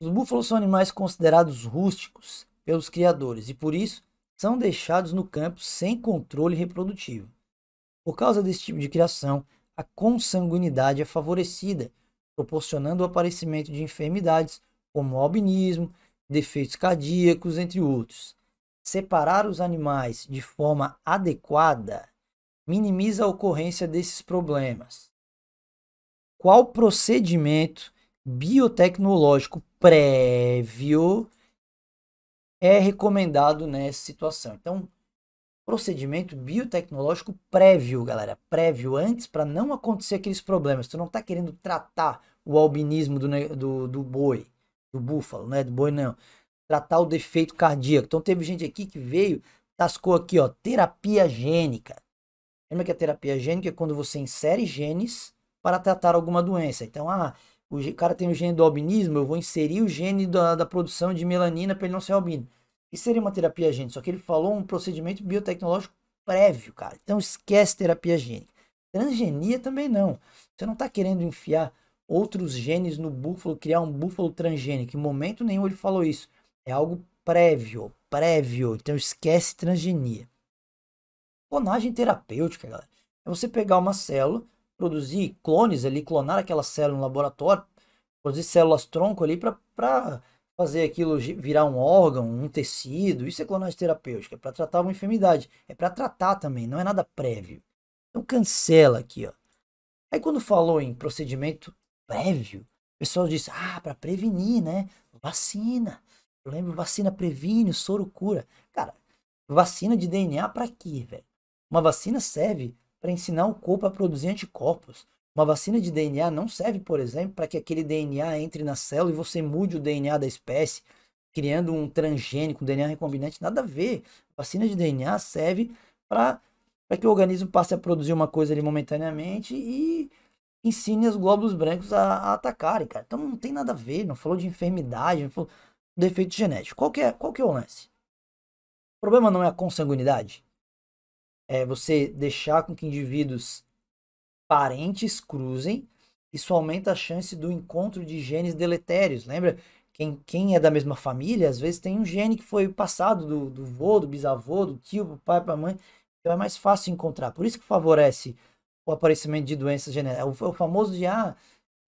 Os búfalos são animais considerados rústicos pelos criadores e, por isso, são deixados no campo sem controle reprodutivo. Por causa desse tipo de criação, a consanguinidade é favorecida, proporcionando o aparecimento de enfermidades como albinismo, defeitos cardíacos, entre outros. Separar os animais de forma adequada minimiza a ocorrência desses problemas. Qual procedimento biotecnológico prévio é recomendado nessa situação. Então, procedimento biotecnológico prévio, galera, prévio antes para não acontecer aqueles problemas. Tu não está querendo tratar o albinismo do, do, do boi, do búfalo, né? Do boi não. Tratar o defeito cardíaco. Então teve gente aqui que veio, tascou aqui, ó, terapia gênica. Lembra que a terapia gênica é quando você insere genes para tratar alguma doença. Então, ah, o cara tem o gene do albinismo, eu vou inserir o gene da, da produção de melanina para ele não ser albino. Isso seria uma terapia gênica, só que ele falou um procedimento biotecnológico prévio, cara. Então esquece terapia gênica. Transgenia também não. Você não está querendo enfiar outros genes no búfalo, criar um búfalo transgênico. Em momento nenhum ele falou isso. É algo prévio, prévio. Então esquece transgenia. Clonagem terapêutica, galera. É você pegar uma célula, produzir clones ali, clonar aquela célula no laboratório, produzir células tronco ali para fazer aquilo virar um órgão, um tecido. Isso é clonagem terapêutica, é para tratar uma enfermidade, é para tratar também, não é nada prévio. Então cancela aqui, ó. Aí quando falou em procedimento prévio, o pessoal disse: "Ah, para prevenir, né? Vacina. Eu lembro vacina previne, soro cura". Cara, vacina de DNA para quê, velho? Uma vacina serve para ensinar o corpo a produzir anticorpos. Uma vacina de DNA não serve, por exemplo, para que aquele DNA entre na célula e você mude o DNA da espécie, criando um transgênico, um DNA recombinante, nada a ver. vacina de DNA serve para que o organismo passe a produzir uma coisa ali momentaneamente e ensine os glóbulos brancos a, a atacarem, cara. Então não tem nada a ver, não falou de enfermidade, não falou defeito genético. Qual que é, qual que é o lance? O problema não é a consanguinidade? é você deixar com que indivíduos parentes cruzem, isso aumenta a chance do encontro de genes deletérios. Lembra? Quem, quem é da mesma família, às vezes tem um gene que foi passado do, do vô, do bisavô, do tio, do pai, para a mãe. Então é mais fácil encontrar. Por isso que favorece o aparecimento de doenças genéticas. É o, famoso de, ah,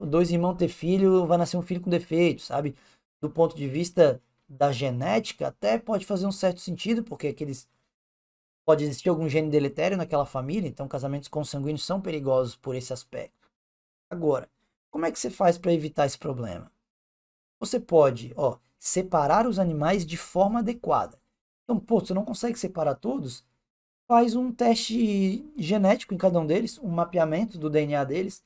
dois irmãos ter filho, vai nascer um filho com defeito, sabe? Do ponto de vista da genética, até pode fazer um certo sentido, porque aqueles Pode existir algum gene deletério naquela família, então casamentos consanguíneos são perigosos por esse aspecto. Agora, como é que você faz para evitar esse problema? Você pode, ó, separar os animais de forma adequada. Então, pô, você não consegue separar todos? Faz um teste genético em cada um deles, um mapeamento do DNA deles,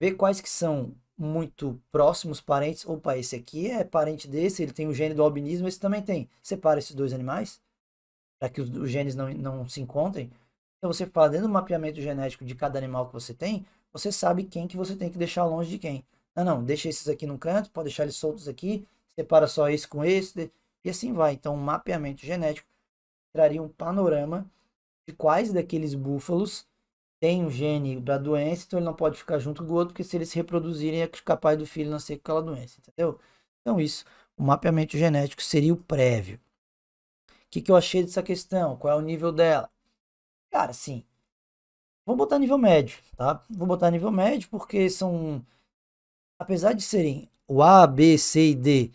vê quais que são muito próximos parentes. Opa, esse aqui é parente desse, ele tem o gene do albinismo, esse também tem. Separa esses dois animais para que os, os, genes não, não se encontrem. Então você fazendo o mapeamento genético de cada animal que você tem, você sabe quem que você tem que deixar longe de quem. Não, não, deixa esses aqui num canto, pode deixar eles soltos aqui, separa só esse com esse, e assim vai. Então o mapeamento genético traria um panorama de quais daqueles búfalos tem um gene da doença, então ele não pode ficar junto com o outro, porque se eles se reproduzirem é capaz do filho nascer com aquela doença, entendeu? Então isso, o mapeamento genético seria o prévio que, que eu achei dessa questão, qual é o nível dela. Cara, sim. Vou botar nível médio, tá? Vou botar nível médio porque são. Apesar de serem o A, B, C e D,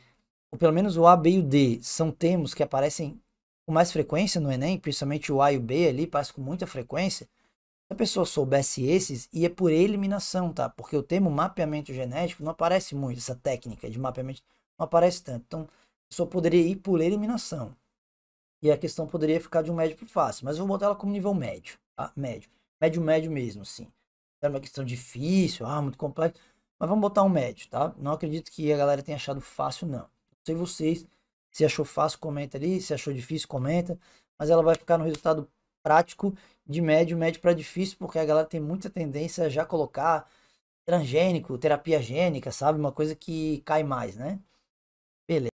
ou pelo menos o A, B e o D, são termos que aparecem com mais frequência no Enem, principalmente o A e o B ali, passam com muita frequência. Se a pessoa soubesse esses, ia por eliminação, tá? Porque o termo mapeamento genético não aparece muito, essa técnica de mapeamento não aparece tanto. Então, a pessoa poderia ir por eliminação. E a questão poderia ficar de um médio para fácil, mas eu vou botar ela como nível médio, tá? Médio. Médio, médio mesmo, sim. Era uma questão difícil, ah, muito complexa, mas vamos botar um médio, tá? Não acredito que a galera tenha achado fácil, não. Não sei vocês, se achou fácil, comenta ali, se achou difícil, comenta, mas ela vai ficar no resultado prático de médio, médio para difícil, porque a galera tem muita tendência a já colocar transgênico, terapia gênica, sabe? Uma coisa que cai mais, né? Beleza.